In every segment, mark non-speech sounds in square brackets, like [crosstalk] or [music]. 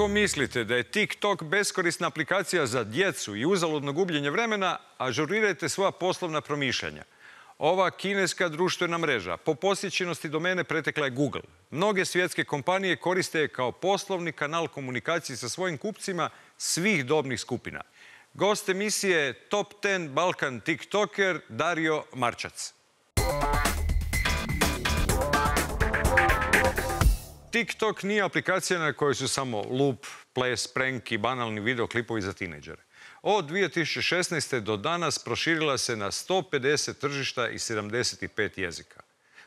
ako mislite da je TikTok beskorisna aplikacija za djecu i uzaludno gubljenje vremena, ažurirajte svoja poslovna promišljanja. Ova kineska društvena mreža po posjećenosti domene pretekla je Google. Mnoge svjetske kompanije koriste je kao poslovni kanal komunikacije sa svojim kupcima svih dobnih skupina. Gost emisije Top 10 Balkan TikToker Dario Marčac. TikTok nije aplikacija na kojoj su samo loop, ples, prank i banalni videoklipovi za tineđere. Od 2016. do danas proširila se na 150 tržišta i 75 jezika.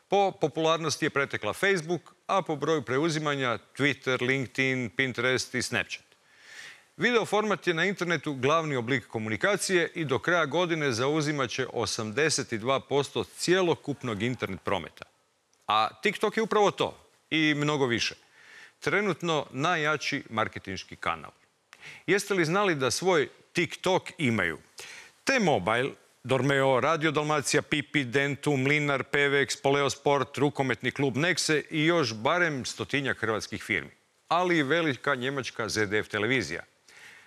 Po popularnosti je pretekla Facebook, a po broju preuzimanja Twitter, LinkedIn, Pinterest i Snapchat. Video format je na internetu glavni oblik komunikacije i do kraja godine zauzimat će 82% cjelokupnog internet prometa. A TikTok je upravo to, i mnogo više. Trenutno najjači marketinški kanal. Jeste li znali da svoj TikTok imaju? T-Mobile, Dormeo, Radio Dalmacija, Pipi, Dentu, Mlinar, PVX, Sport, Rukometni klub Nexe i još barem stotinja hrvatskih firmi. Ali i velika njemačka ZDF televizija.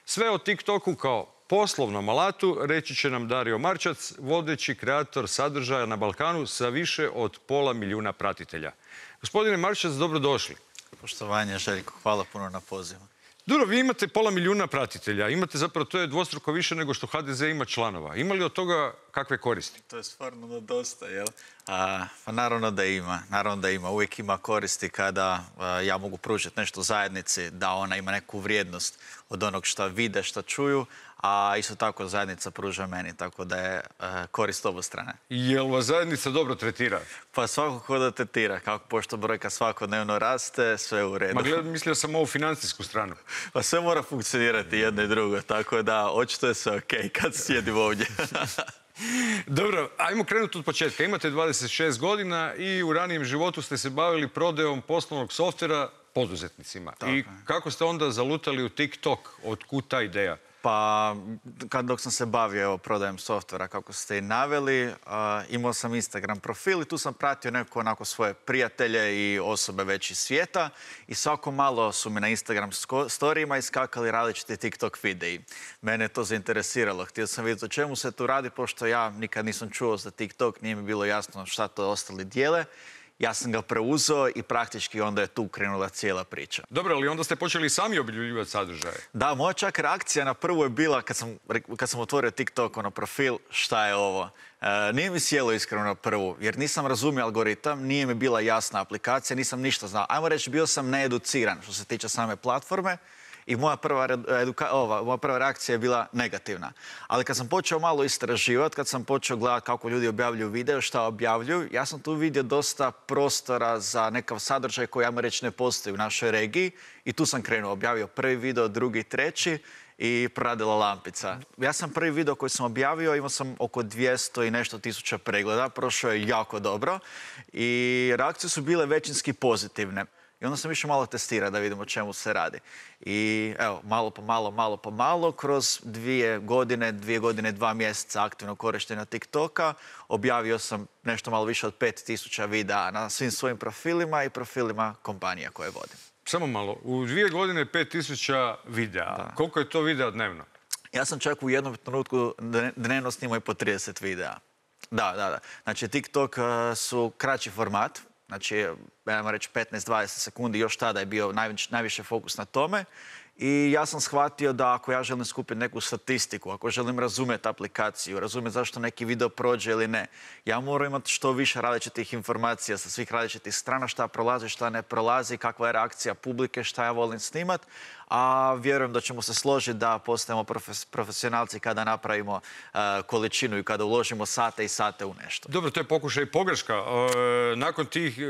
Sve o TikToku kao poslovnom alatu, reći će nam Dario Marčac, vodeći kreator sadržaja na Balkanu sa više od pola milijuna pratitelja. Gospodine Marčac, dobrodošli. Poštovanje, Željko, hvala puno na pozivu. Duro, vi imate pola milijuna pratitelja, imate zapravo, to je dvostruko više nego što HDZ ima članova. Ima li od toga kakve koristi? To je stvarno dosta, jel? A, pa naravno da ima, naravno da ima. Uvijek ima koristi kada ja mogu pružiti nešto zajednici, da ona ima neku vrijednost od onog što vide, što čuju, a isto tako zajednica pruža meni, tako da je e, korist obo strane. Jel vas zajednica dobro tretira? Pa svakako da tretira, kako pošto brojka svakodnevno raste, sve u redu. Ma gledam, mislio sam ovu financijsku stranu. [laughs] Pa sve mora funkcionirati jedno i drugo, tako da očito je sve okej kad sjedim ovdje. [laughs] Dobro, ajmo krenuti od početka. Imate 26 godina i u ranijem životu ste se bavili prodajom poslovnog softvera poduzetnicima. I kako ste onda zalutali u TikTok? Od kuta ideja? Pa kad dok sam se bavio evo, prodajem softvera, kako ste i naveli, eh, imao sam Instagram profil i tu sam pratio neko onako svoje prijatelje i osobe već iz svijeta i svako malo su mi na Instagram storijima iskakali različiti TikTok videi. Mene je to zainteresiralo. Htio sam vidjeti o čemu se tu radi, pošto ja nikad nisam čuo za TikTok, nije mi bilo jasno šta to ostali dijele ja sam ga preuzeo i praktički onda je tu krenula cijela priča. Dobro, ali onda ste počeli sami objavljivati sadržaje. Da, moja čak reakcija na prvu je bila kad sam, kad sam otvorio TikTok ono profil, šta je ovo? E, nije mi sjelo iskreno na prvu, jer nisam razumio algoritam, nije mi bila jasna aplikacija, nisam ništa znao. Ajmo reći, bio sam needuciran što se tiče same platforme i moja prva, eduka, ova, moja prva reakcija je bila negativna. Ali kad sam počeo malo istraživati, kad sam počeo gledati kako ljudi objavljuju video, šta objavljuju, ja sam tu vidio dosta prostora za nekav sadržaj koji, ja reći, ne postoji u našoj regiji i tu sam krenuo, objavio prvi video, drugi, treći i proradila lampica. Ja sam prvi video koji sam objavio, imao sam oko 200 i nešto tisuća pregleda, prošao je jako dobro i reakcije su bile većinski pozitivne onda sam više malo testira da vidimo čemu se radi. I evo, malo po malo, malo po malo, kroz dvije godine, dvije godine, dva mjeseca aktivno korištenja TikToka, objavio sam nešto malo više od 5000 videa na svim svojim profilima i profilima kompanija koje vodim. Samo malo, u dvije godine 5000 videa. Koliko je to videa dnevno? Ja sam čak u jednom trenutku dnevno snimao i po 30 videa. Da, da, da. Znači, TikTok eh, su kraći format, Znači, vam reći 15-20 sekundi, još tada je bio najviše fokus na tome i ja sam shvatio da ako ja želim skupiti neku statistiku, ako želim razumjeti aplikaciju, razumjeti zašto neki video prođe ili ne, ja moram imati što više različitih informacija sa svih različitih strana, šta prolazi, šta ne prolazi, kakva je reakcija publike, šta ja volim snimat, a vjerujem da ćemo se složiti da postajemo profesionalci kada napravimo e, količinu i kada uložimo sate i sate u nešto. Dobro, to je pokušaj i pogreška. E, nakon tih, e,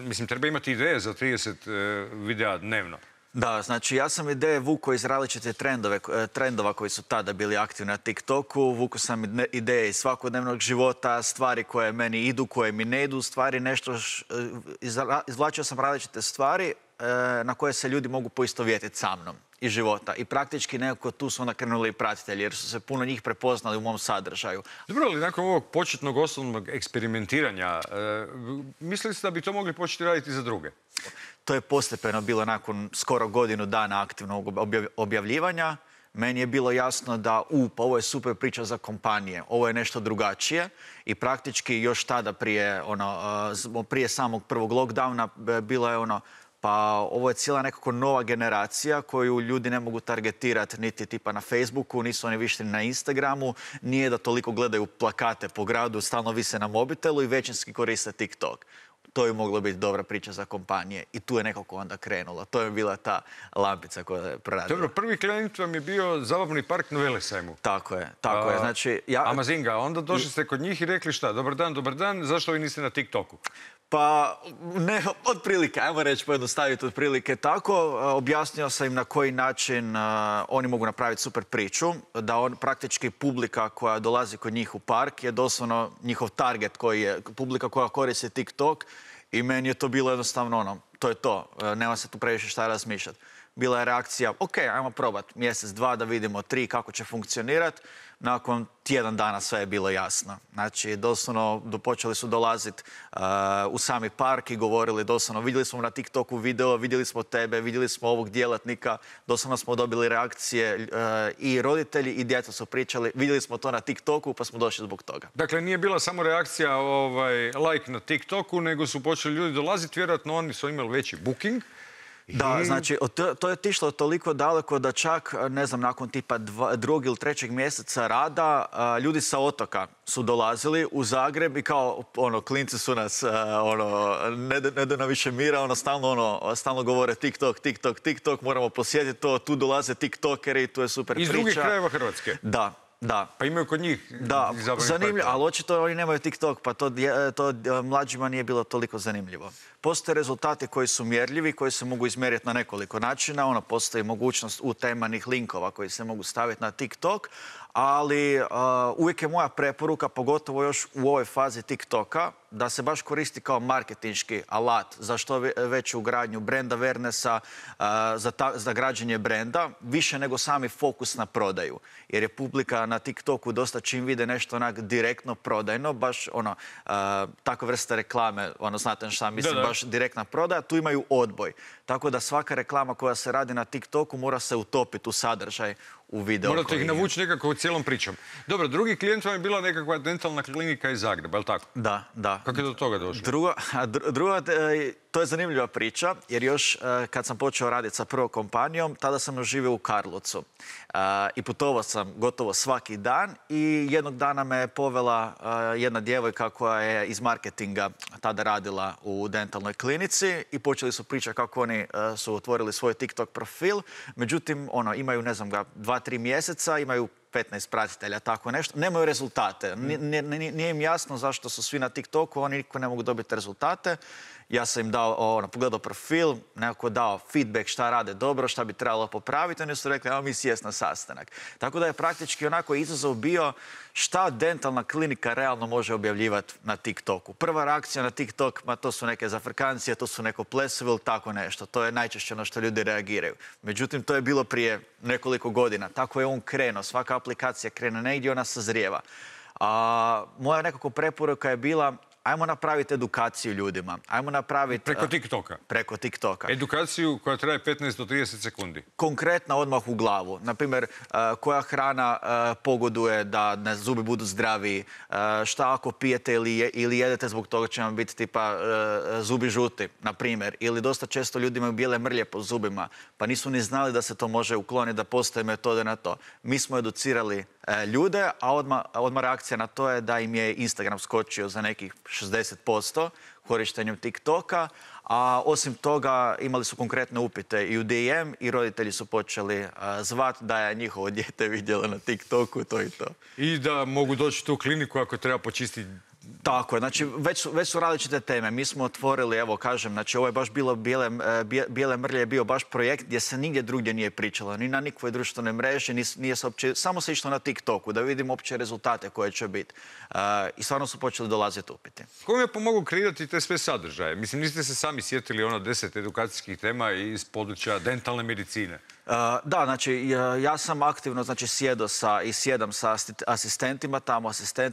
mislim, treba imati ideje za 30 videa dnevno. Da, znači ja sam ideje vuko iz različite trendove, e, trendova koji su tada bili aktivni na TikToku. vuko sam ideje iz svakodnevnog života, stvari koje meni idu, koje mi ne idu, stvari nešto... E, izvlačio sam različite stvari e, na koje se ljudi mogu vjetiti sa mnom i života. I praktički nekako tu su onda krenuli i pratitelji, jer su se puno njih prepoznali u mom sadržaju. Dobro, ali nakon ovog početnog osnovnog eksperimentiranja, mislili ste da bi to mogli početi raditi za druge? To je postepeno bilo nakon skoro godinu dana aktivnog objavljivanja. Meni je bilo jasno da, u, pa ovo je super priča za kompanije, ovo je nešto drugačije i praktički još tada prije, ono, prije samog prvog lockdowna bilo je ono, pa ovo je cijela nekako nova generacija koju ljudi ne mogu targetirati niti tipa na Facebooku, nisu oni više na Instagramu, nije da toliko gledaju plakate po gradu, stalno vise na mobitelu i većinski koriste TikTok to je moglo biti dobra priča za kompanije i tu je nekako onda krenulo. To je bila ta lampica koja je proradila. Dobro, prvi klijent vam je bio zabavni park na Velesajmu. Tako je, tako je. Znači, ja... Amazinga, onda došli ste kod njih i rekli šta, dobar dan, dobar dan, zašto vi niste na TikToku? Pa, ne, otprilike, ajmo reći pojednostaviti prilike tako. Objasnio sam im na koji način oni mogu napraviti super priču, da on praktički publika koja dolazi kod njih u park je doslovno njihov target koji je publika koja koristi TikTok i meni je to bilo jednostavno ono, to je to, e, nema se tu previše šta razmišljati bila je reakcija, ok, ajmo probati mjesec, dva da vidimo, tri kako će funkcionirat. Nakon tjedan dana sve je bilo jasno. Znači, doslovno počeli su dolaziti uh, u sami park i govorili doslovno, vidjeli smo na TikToku video, vidjeli smo tebe, vidjeli smo ovog djelatnika, doslovno smo dobili reakcije uh, i roditelji i djeca su pričali, vidjeli smo to na TikToku pa smo došli zbog toga. Dakle, nije bila samo reakcija ovaj, like na TikToku, nego su počeli ljudi dolaziti, vjerojatno oni su imali veći booking. Da, znači, to je tišlo toliko daleko da čak, ne znam, nakon tipa dva, drugog ili trećeg mjeseca rada, ljudi sa otoka su dolazili u Zagreb i kao, ono, klinci su nas, ono, ne, da više mira, ono, stalno, ono, stalno govore TikTok, TikTok, TikTok, moramo posjetiti to, tu dolaze TikTokeri, tu je super priča. Iz drugih krajeva Hrvatske. Da. Da. Pa imaju kod njih Da, zanimljivo, ali očito oni nemaju TikTok, pa to, e, e, mlađima nije bilo toliko zanimljivo. Postoje rezultati koji su mjerljivi, koji se mogu izmjeriti na nekoliko načina. Ono, postoji mogućnost utemanih linkova koji se mogu staviti na TikTok, ali uh, uvijek je moja preporuka, pogotovo još u ovoj fazi TikToka, da se baš koristi kao marketinški alat za što veću ugradnju brenda Vernesa, uh, za, za građenje brenda, više nego sami fokus na prodaju. Jer je publika na TikToku dosta čim vide nešto onak direktno prodajno, baš ono, uh, tako vrsta reklame, ono, znate šta mislim, baš direktna prodaja, tu imaju odboj. Tako da svaka reklama koja se radi na TikToku mora se utopiti u sadržaj, u video. Morate ih navući nekako cijelom pričom. Dobro, drugi klijent vam je bila nekakva dentalna klinika iz Zagreba, je li tako? Da, da. Kako je do toga došlo? a druga, e, to je zanimljiva priča, jer još eh, kad sam počeo raditi sa prvom kompanijom, tada sam živio u Karlovcu. Eh, I putovao sam gotovo svaki dan i jednog dana me povela eh, jedna djevojka koja je iz marketinga tada radila u dentalnoj klinici i počeli su pričati kako oni su otvorili svoj TikTok profil. Međutim, ono, imaju, ne znam ga, dva, tri mjeseca, imaju 15 pratitelja, tako nešto, nemaju rezultate. Nije, im jasno zašto su svi na TikToku, oni niko ne mogu dobiti rezultate ja sam im dao, ono, pogledao profil, nekako dao feedback šta rade dobro, šta bi trebalo popraviti, oni su rekli, evo mi sjest na sastanak. Tako da je praktički onako izazov bio šta dentalna klinika realno može objavljivati na TikToku. Prva reakcija na TikTok, ma to su neke zafrkancije, to su neko plesove tako nešto. To je najčešće na ono što ljudi reagiraju. Međutim, to je bilo prije nekoliko godina. Tako je on krenuo. Svaka aplikacija krene negdje, ona sazrijeva. A, moja nekako preporuka je bila ajmo napraviti edukaciju ljudima. Ajmo napraviti... Preko e, TikToka? Preko TikToka. Edukaciju koja traje 15 do 30 sekundi? Konkretna odmah u glavu. Naprimjer, e, koja hrana e, pogoduje da zubi budu zdraviji? šta ako pijete ili jedete zbog toga će vam biti tipa zubi žuti, na Ili dosta često ljudi imaju bijele mrlje po zubima, pa nisu ni znali da se to može ukloniti, da postoje metode na to. Mi smo educirali ljude, a odmah reakcija na to je da im je Instagram skočio za nekih 60% korištenjem TikToka, a osim toga imali su konkretne upite i u DM i roditelji su počeli zvat da je njihovo dijete vidjelo na TikToku, to i to. I da mogu doći u tu kliniku ako treba počistiti tako je, znači već su, već su različite teme. Mi smo otvorili, evo kažem, znači ovo je baš bilo Bijele, e, bijele mrlje, je bio baš projekt gdje se nigdje drugdje nije pričalo, ni na nikvoj društvenoj mreži, nije se opće, samo se išlo na TikToku da vidimo opće rezultate koje će biti. E, I stvarno su počeli dolaziti upiti. Ko vam je pomogu kreirati te sve sadržaje? Mislim, niste se sami sjetili ono deset edukacijskih tema iz područja dentalne medicine. E, da, znači e, ja sam aktivno znači, sjedo i sjedam sa asistentima, tamo e,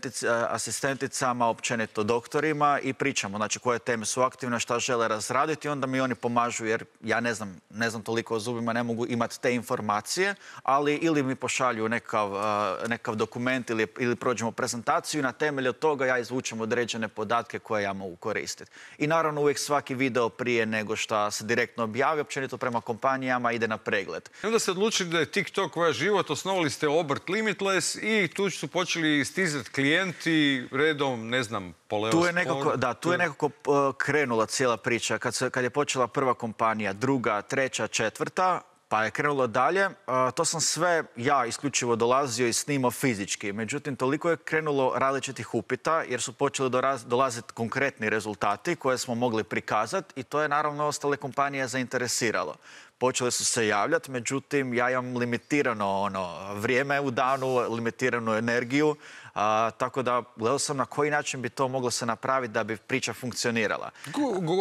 asistenticama, općenito doktorima i pričamo znači, koje teme su aktivne, šta žele razraditi, onda mi oni pomažu jer ja ne znam, toliko o zubima, ne mogu imati te informacije, ali ili mi pošalju nekav, dokument ili, ili prođemo prezentaciju i na temelju toga ja izvučem određene podatke koje ja mogu koristiti. I naravno uvijek svaki video prije nego što se direktno objavi, općenito prema kompanijama ide na pregled život. I onda ste odlučili da je TikTok vaš život, osnovali ste obrt Limitless i tu su počeli stizati klijenti redom, ne znam, poleo tu je Da, tu je nekako eh, krenula cijela priča. Kad, se, kad je počela prva kompanija, druga, treća, četvrta, pa je krenulo dalje. Eh, to sam sve ja isključivo dolazio i snimao fizički. Međutim, toliko je krenulo različitih upita jer su počeli dolaziti konkretni rezultati koje smo mogli prikazati i to je naravno ostale kompanije zainteresiralo počele su se javljati, međutim ja imam limitirano ono, vrijeme u danu, limitiranu energiju, a, tako da gledao sam na koji način bi to moglo se napraviti da bi priča funkcionirala.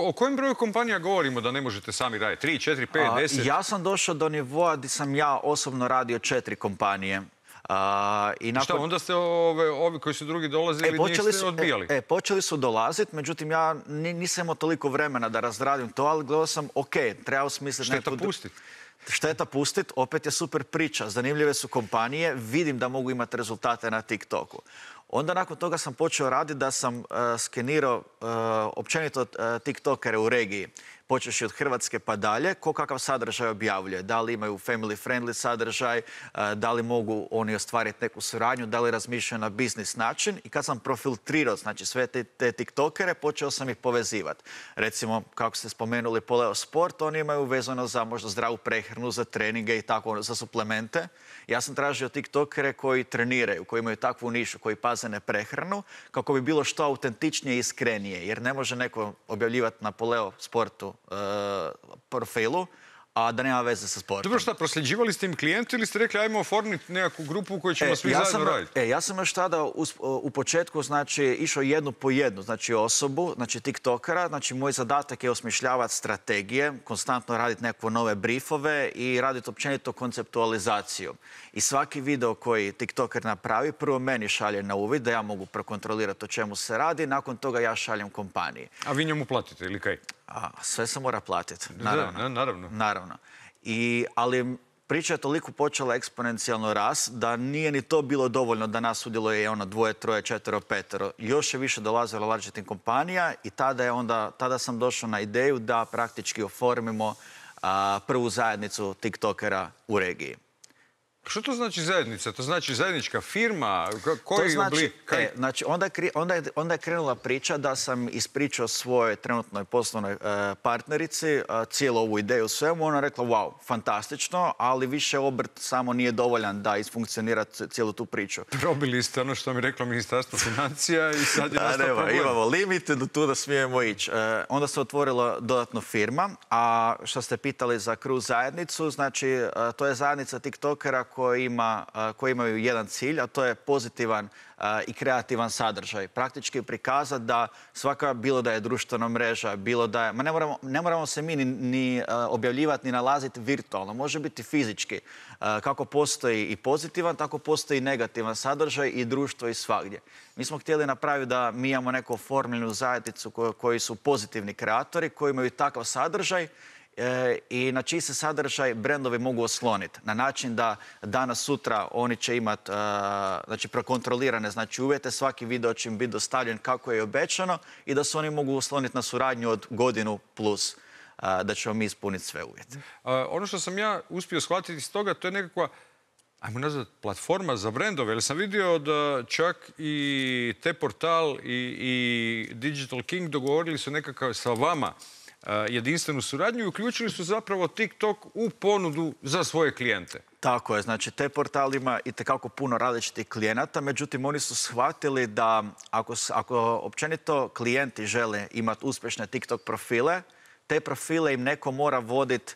o kojem broju kompanija govorimo da ne možete sami raditi? 3, 4, 5, 10? ja sam došao do nivoa gdje sam ja osobno radio četiri kompanije i onda ste ovi koji su drugi dolazili, e, odbijali? E, e, počeli su dolaziti, međutim, ja nisam imao toliko vremena da razradim to, ali gledao sam, ok, treba osmisliti... Šteta pustiti? Šteta pustit, opet je super priča, zanimljive su kompanije, vidim da mogu imati rezultate na TikToku. Onda nakon toga sam počeo raditi da sam e, skenirao e, općenito TikTokere u regiji počeš od Hrvatske pa dalje, ko kakav sadržaj objavljuje. Da li imaju family friendly sadržaj, e, da li mogu oni ostvariti neku suradnju, da li razmišljaju na biznis način. I kad sam profiltrirao znači, sve te, te tiktokere, počeo sam ih povezivati. Recimo, kako ste spomenuli, Poleo Sport, oni imaju vezano za možda zdravu prehranu, za treninge i tako, za suplemente. Ja sam tražio tiktokere koji treniraju, koji imaju takvu nišu, koji paze na prehranu, kako bi bilo što autentičnije i iskrenije. Jer ne može neko objavljivati na Poleo Sportu Uh, profilu, a da nema veze sa sportom. Dobro šta, prosljeđivali ste im klijente ili ste rekli ajmo oformiti nekakvu grupu u kojoj ćemo e, svi ja zajedno raditi? E, ja sam još tada u, početku znači, išao jednu po jednu znači osobu, znači tiktokera. Znači moj zadatak je osmišljavati strategije, konstantno raditi nekakve nove briefove i raditi općenito konceptualizaciju. I svaki video koji tiktoker napravi prvo meni šalje na uvid da ja mogu prokontrolirati o čemu se radi, nakon toga ja šaljem kompaniji. A vi njemu platite ili kaj? A, sve se mora platiti, naravno. naravno. naravno. I, ali priča je toliko počela eksponencijalno rast da nije ni to bilo dovoljno da nas je ono dvoje, troje, četvero, petero. Još je više dolazilo largeting kompanija i tada, je onda, tada sam došao na ideju da praktički oformimo prvu zajednicu tiktokera u regiji. Što to znači zajednica? To znači zajednička firma? Koji to znači, e, znači, onda, onda, je, onda je krenula priča da sam ispričao svojoj trenutnoj poslovnoj e, partnerici e, cijelu ovu ideju svemu. Ona rekla, wow, fantastično, ali više obrt samo nije dovoljan da isfunkcionira cijelu tu priču. Probili ste ono što mi rekla ministarstvo financija i sad je da, nema, Imamo limit do tu da smijemo ići. onda se otvorila dodatno firma, a što ste pitali za kru zajednicu, znači to je zajednica tiktokera koji imaju jedan cilj, a to je pozitivan i kreativan sadržaj. Praktički prikazati da svaka, bilo da je društvena mreža, bilo da je... Ma ne moramo, se mi ni, objavljivati, ni nalaziti virtualno. Može biti fizički. Kako postoji i pozitivan, tako postoji i negativan sadržaj i društvo i svagdje. Mi smo htjeli napraviti da mi imamo neku formilnu zajednicu koji su pozitivni kreatori, koji imaju takav sadržaj E, i na čiji se sadržaj brendovi mogu osloniti na način da danas sutra oni će imati e, znači prokontrolirane znači uvjete svaki video će im biti dostavljen kako je obećano i da se oni mogu osloniti na suradnju od godinu plus e, da ćemo mi ispuniti sve uvjete. ono što sam ja uspio shvatiti iz toga, to je nekakva ajmo nazvat, platforma za brendove. Jer sam vidio da čak i te portal i, i Digital King dogovorili su nekakav sa vama E, jedinstvenu suradnju i uključili su zapravo TikTok u ponudu za svoje klijente. Tako je, znači te portalima ima i tekako puno različitih klijenata, međutim oni su shvatili da ako, općenito klijenti žele imati uspješne TikTok profile, te profile im neko mora voditi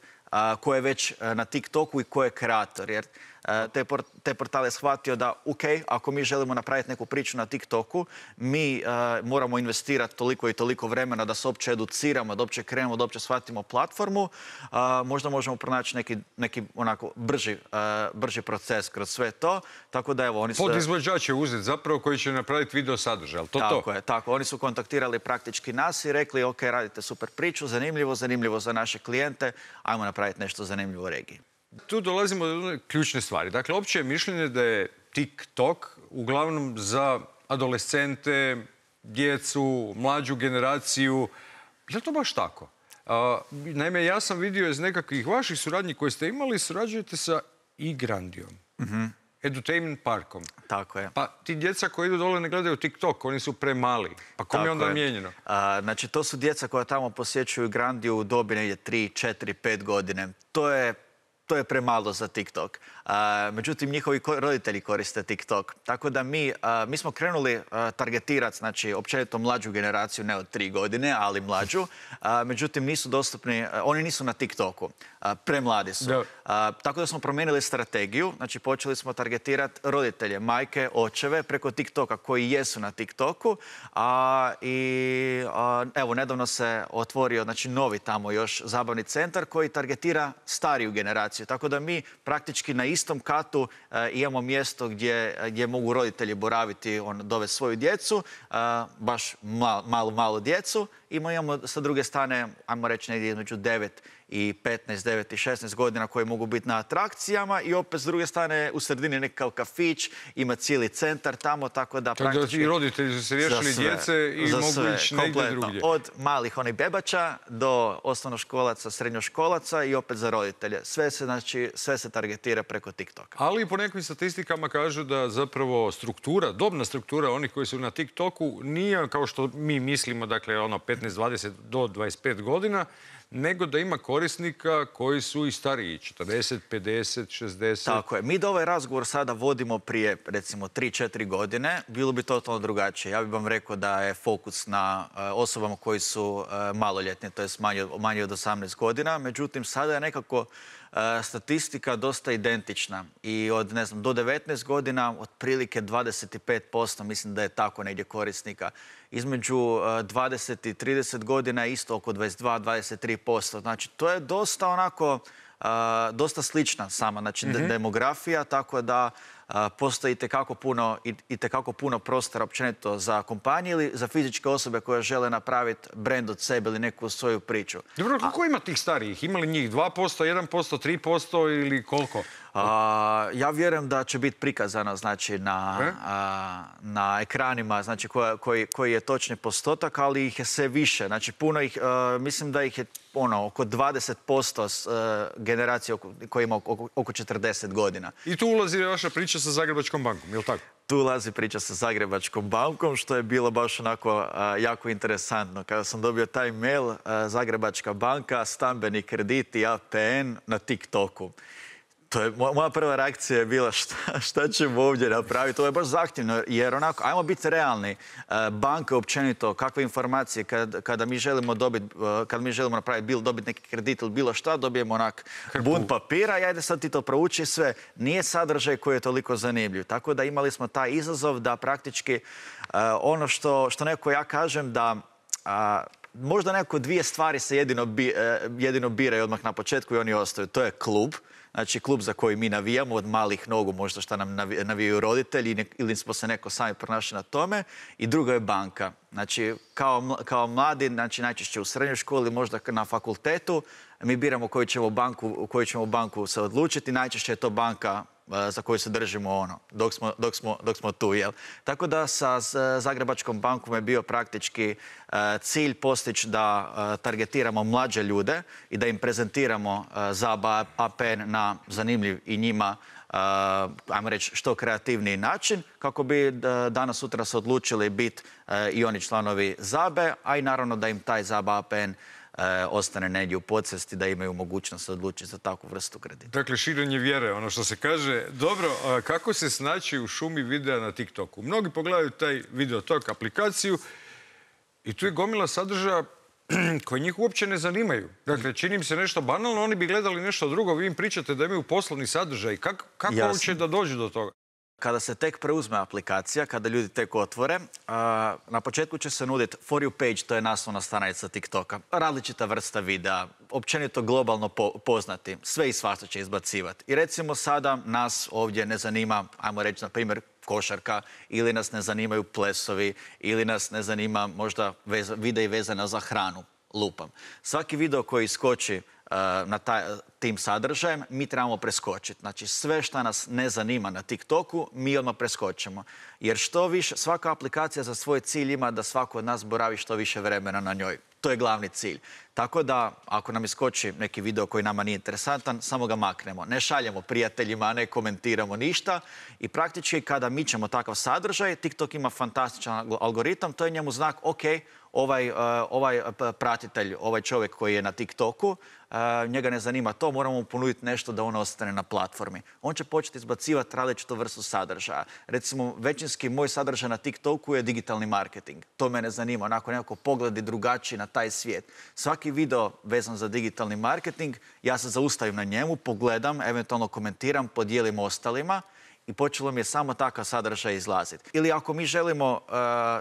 ko je već e, na TikToku i ko je kreator. Jer E, te, portale shvatio da, ok, ako mi želimo napraviti neku priču na TikToku, mi e, moramo investirati toliko i toliko vremena da se uopće educiramo, da uopće krenemo, da uopće shvatimo platformu. E, možda možemo pronaći neki, onako brži, brži proces kroz sve to. Tako da, evo, oni su... Podizvođač je zapravo koji će napraviti video sadržaj, ali to tako Je, tako Oni su kontaktirali praktički nas i rekli, ok, radite super priču, zanimljivo, zanimljivo za naše klijente, ajmo napraviti nešto zanimljivo u regiji. Tu dolazimo do ključne stvari. Dakle, opće je mišljenje da je TikTok uglavnom za adolescente, djecu, mlađu generaciju. Je to baš tako? Naime, ja sam vidio iz nekakvih vaših suradnji koje ste imali, surađujete sa Igrandijom. Mhm. Edutainment parkom. Tako je. Pa ti djeca koji idu dole ne gledaju TikTok, oni su mali, Pa kom je onda mijenjeno? znači, to su djeca koja tamo posjećuju Grandiju u dobi negdje 3, 4, 5 godine. To je to je premalo za TikTok međutim njihovi roditelji koriste TikTok. Tako da mi, mi smo krenuli targetirati, znači općenito mlađu generaciju, ne od tri godine, ali mlađu. Međutim, nisu dostupni, oni nisu na TikToku, premladi su. Tako da smo promijenili strategiju, znači počeli smo targetirati roditelje, majke, očeve preko TikToka koji jesu na TikToku. I evo, nedavno se otvorio znači, novi tamo još zabavni centar koji targetira stariju generaciju. Tako da mi praktički na istom katu e, imamo mjesto gdje, mogu roditelji boraviti, on dovesti svoju djecu, e, baš malu, malu djecu imamo sa druge strane, ajmo reći negdje između 9 i 15, 9 i 16 godina koji mogu biti na atrakcijama i opet s druge strane u sredini nekakav kafić, ima cijeli centar tamo, tako da tako Da I roditelji su se riješili djece i mogu ići negdje drugdje. Od malih onih bebača do osnovnoškolaca, srednjoškolaca i opet za roditelje. Sve se, znači, sve se targetira preko TikToka. Ali po nekim statistikama kažu da zapravo struktura, dobna struktura onih koji su na TikToku nije kao što mi mislimo, dakle ono 15, 20 do 25 godina, nego da ima korisnika koji su i stariji, 40, 50, 60. Tako je. Mi da ovaj razgovor sada vodimo prije, recimo, 3-4 godine, bilo bi totalno drugačije. Ja bih vam rekao da je fokus na eh, osobama koji su eh, maloljetni, to je manje od 18 godina. Međutim, sada je nekako statistika dosta identična i od ne znam do 19 godina otprilike 25% mislim da je tako negdje korisnika. Između 20 i 30 godina je isto oko 22-23%. Znači to je dosta onako dosta slična sama znači, mhm. demografija, tako da postoji itekako puno, itekako puno prostora općenito za kompanije ili za fizičke osobe koje žele napraviti brend od sebe ili neku svoju priču. Dobro, koliko ima tih starijih? Ima li njih 2%, 1%, 3% ili koliko? ja vjerujem da će biti prikazano znači, e? na, ekranima znači, koji, je točni postotak, ali ih je sve više. Znači, puno ih, mislim da ih je ono, oko 20% e, generacije koja ima oko, 40 godina. I tu ulazi vaša priča sa Zagrebačkom bankom, je li tako? Tu ulazi priča sa Zagrebačkom bankom, što je bilo baš onako jako interesantno. Kada sam dobio taj mail, Zagrebačka banka, stambeni krediti, i APN na TikToku. To je, moja prva reakcija je bila [laughs] šta, ćemo ovdje napraviti. Ovo je baš zahtjevno jer onako, ajmo biti realni. E, banke općenito, kakve informacije kada mi želimo dobiti, e, kada mi želimo napraviti bil, dobiti neki kredit ili bilo šta, dobijemo onak bun papira i ajde sad ti to prouči sve. Nije sadržaj koji je toliko zanimljiv. Tako da imali smo taj izazov da praktički e, ono što, što neko ja kažem da možda neko dvije stvari se jedino, jedino biraju odmah na početku i oni ostaju. To je klub Znači, klub za koji mi navijamo od malih nogu, možda što nam navijaju roditelji ili smo se neko sami pronašli na tome. I drugo je banka. Znači, kao, mladi, znači najčešće u srednjoj školi, možda na fakultetu, mi biramo ćemo koju ćemo banku se odlučiti. Najčešće je to banka E, za koju se držimo ono, dok smo, dok smo, dok smo tu. Jel? Tako da sa e, Zagrebačkom bankom je bio praktički e, cilj postići da targetiramo mlađe ljude i da im prezentiramo ZABA APN na zanimljiv i njima ajmo reći, što kreativniji način kako bi danas sutra se odlučili biti i oni članovi ZABE, a i naravno da im taj ZABA APN E, ostane negdje u podsvesti da imaju mogućnost odlučiti za takvu vrstu kredita. Dakle, širenje vjere, ono što se kaže. Dobro, kako se snaći u šumi videa na TikToku? Mnogi pogledaju taj video videotok aplikaciju i tu je gomila sadržaja [clears throat] koji njih uopće ne zanimaju. Dakle, čini im se nešto banalno, oni bi gledali nešto drugo, vi im pričate da imaju poslovni sadržaj. Kako, kako da dođu do toga? Kada se tek preuzme aplikacija, kada ljudi tek otvore, na početku će se nuditi For You Page, to je naslovna stranica TikToka. Različita vrsta videa, općenito globalno poznati, sve i svašta će izbacivati. I recimo sada nas ovdje ne zanima, ajmo reći na primjer, košarka ili nas ne zanimaju plesovi ili nas ne zanima možda veza, i vezana za hranu, lupam. Svaki video koji iskoči na taj, tim sadržajem, mi trebamo preskočiti. Znači sve što nas ne zanima na TikToku, mi odmah preskočimo. Jer što više, svaka aplikacija za svoj cilj ima da svako od nas boravi što više vremena na njoj. To je glavni cilj. Tako da, ako nam iskoči neki video koji nama nije interesantan, samo ga maknemo. Ne šaljemo prijateljima, ne komentiramo ništa. I praktički kada mi ćemo takav sadržaj, TikTok ima fantastičan algoritam, to je njemu znak, ok, ovaj, eh, ovaj eh, pratitelj, ovaj čovjek koji je na TikToku, eh, njega ne zanima to, moramo mu ponuditi nešto da on ostane na platformi. On će početi izbacivati različitu vrstu sadržaja. Recimo, većinski moj sadržaj na TikToku je digitalni marketing. To mene zanima, onako nekako pogledi drugačiji na taj svijet. Svaki video vezan za digitalni marketing, ja se zaustavim na njemu, pogledam, eventualno komentiram, podijelim ostalima i počelo mi je samo takav sadržaj izlaziti. Ili ako mi želimo e,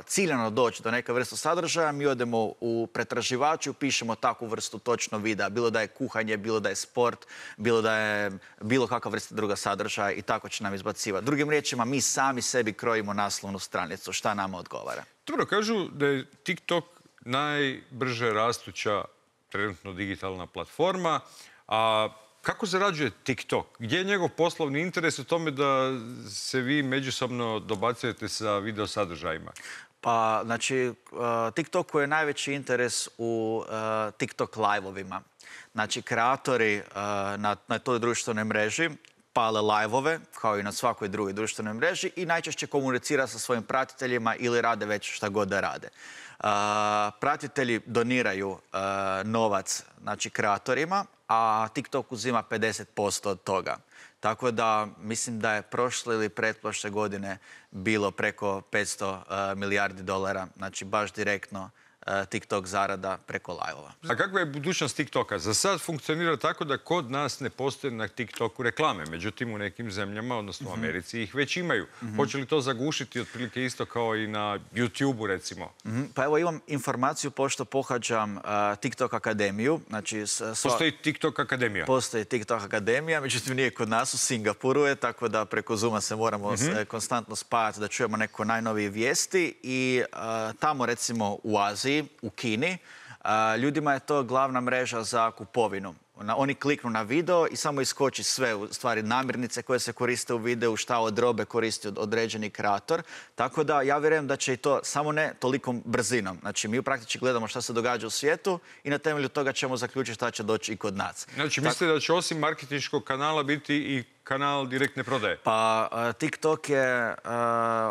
ciljano doći do neke vrste sadržaja, mi odemo u pretraživaču, pišemo takvu vrstu točno videa, bilo da je kuhanje, bilo da je sport, bilo da je bilo kakva vrsta druga sadržaja i tako će nam izbacivati. Drugim riječima, mi sami sebi krojimo naslovnu stranicu, šta nama odgovara. Dobro, kažu da je TikTok najbrže rastuća trenutno digitalna platforma. A kako zarađuje TikTok? Gdje je njegov poslovni interes u tome da se vi međusobno dobacujete sa video sadržajima? Pa, znači, e, TikToku je najveći interes u e, TikTok live-ovima. Znači, kreatori e, na, toj društvenoj mreži pale live kao i na svakoj drugoj društvenoj mreži, i najčešće komunicira sa svojim pratiteljima ili rade već šta god da rade. Pratitelji doniraju novac znači, kreatorima, a TikTok uzima 50% od toga. Tako da mislim da je prošle ili pretprošle godine bilo preko 500 milijardi dolara, znači baš direktno E, TikTok zarada preko live-ova. A kakva je budućnost TikToka? Za sad funkcionira tako da kod nas ne postoje na TikToku reklame. Međutim, u nekim zemljama, odnosno u mhm. Americi, ih već imaju. Mhm. Hoće li to zagušiti otprilike isto kao i na YouTube-u, recimo? Mhm. Pa evo imam informaciju, pošto pohađam e, TikTok akademiju. Znači, postoji TikTok akademija? Postoji TikTok akademija, međutim nije kod nas, u Singapuru je, tako da preko Zuma se moramo e, konstantno spajati da čujemo neko najnovije vijesti. I tamo, recimo, u Aziji, u Kini. Ljudima je to glavna mreža za kupovinu oni kliknu na video i samo iskoči sve, stvari namirnice koje se koriste u videu, šta od robe koristi određeni kreator. Tako da ja vjerujem da će i to samo ne tolikom brzinom. Znači mi praktički gledamo šta se događa u svijetu i na temelju toga ćemo zaključiti šta će doći i kod nas. Znači mislite da će osim marketinškog kanala biti i kanal direktne prodaje? Pa e, TikTok je e,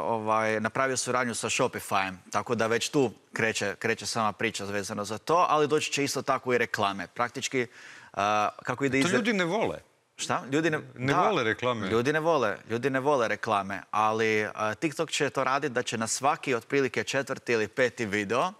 ovaj, napravio suradnju sa Shopify-em. tako da već tu kreće, kreće sama priča vezano za to, ali doći će isto tako i reklame. Praktički ide to ljudi ne vole. Šta? Ljudi ne, ne vole reklame. Ljudi ne vole, ljudi ne vole reklame, ali TikTok će to raditi da će na svaki otprilike četvrti ili peti video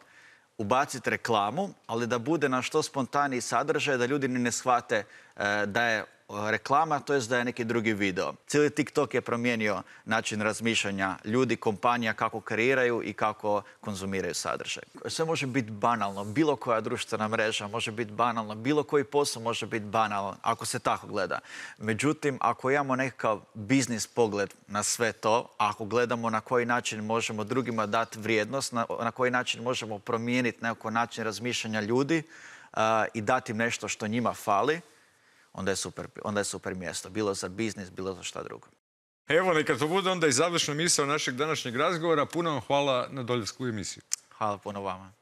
ubaciti reklamu, ali da bude na što spontaniji sadržaj, da ljudi ne shvate e, da je E, reklama, to je da je neki drugi video. Cijeli TikTok je promijenio način razmišljanja ljudi, kompanija, kako kreiraju i kako konzumiraju sadržaj. Sve može biti banalno, bilo koja društvena mreža može biti banalno, bilo koji posao može biti banalan, ako se tako gleda. Međutim, ako imamo nekakav biznis pogled na sve to, ako gledamo na koji način možemo drugima dati vrijednost, na, koji način možemo promijeniti nekako način razmišljanja ljudi e, i dati im nešto što njima fali, onda je super, mjesto. Bilo za biznis, bilo za šta drugo. Evo, neka to bude onda i završna misao našeg današnjeg razgovora. Puno vam hvala na doljevsku emisiju. Hvala puno vama.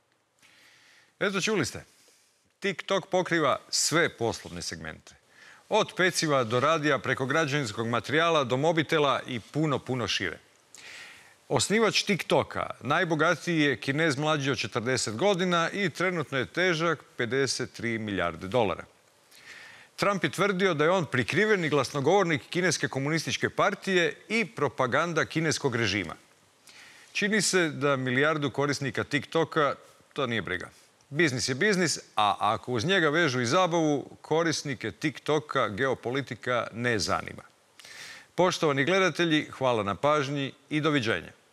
Eto, čuli ste. TikTok pokriva sve poslovne segmente. Od peciva do radija, preko građevinskog materijala, do mobitela i puno, puno šire. Osnivač TikToka najbogatiji je kinez mlađi od 40 godina i trenutno je težak 53 milijarde dolara. Trump je tvrdio da je on prikriveni glasnogovornik Kineske komunističke partije i propaganda kineskog režima. Čini se da milijardu korisnika TikToka to nije briga. Biznis je biznis, a ako uz njega vežu i zabavu, korisnike TikToka geopolitika ne zanima. Poštovani gledatelji, hvala na pažnji i doviđenje.